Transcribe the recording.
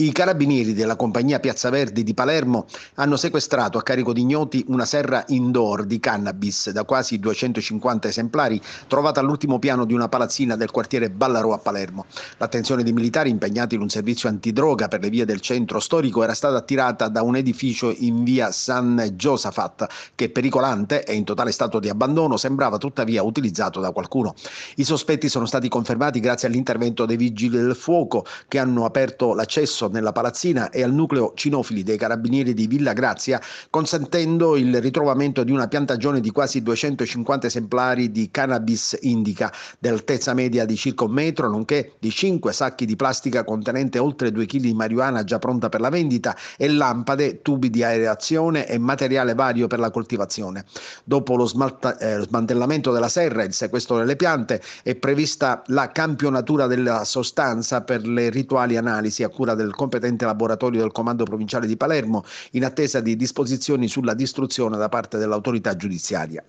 I carabinieri della compagnia Piazza Verdi di Palermo hanno sequestrato a carico di ignoti una serra indoor di cannabis da quasi 250 esemplari trovata all'ultimo piano di una palazzina del quartiere Ballarò a Palermo. L'attenzione dei militari impegnati in un servizio antidroga per le vie del centro storico era stata attirata da un edificio in via San Giosafat che pericolante e in totale stato di abbandono sembrava tuttavia utilizzato da qualcuno. I sospetti sono stati confermati grazie all'intervento dei vigili del fuoco che hanno aperto l'accesso nella palazzina e al nucleo cinofili dei carabinieri di Villa Grazia, consentendo il ritrovamento di una piantagione di quasi 250 esemplari di cannabis indica, d'altezza media di circa un metro, nonché di 5 sacchi di plastica contenente oltre 2 kg di marijuana già pronta per la vendita e lampade, tubi di aereazione e materiale vario per la coltivazione. Dopo lo smalta- eh, smantellamento della serra e il sequestro delle piante è prevista la campionatura della sostanza per le rituali analisi a cura del competente laboratorio del Comando Provinciale di Palermo in attesa di disposizioni sulla distruzione da parte dell'autorità giudiziaria.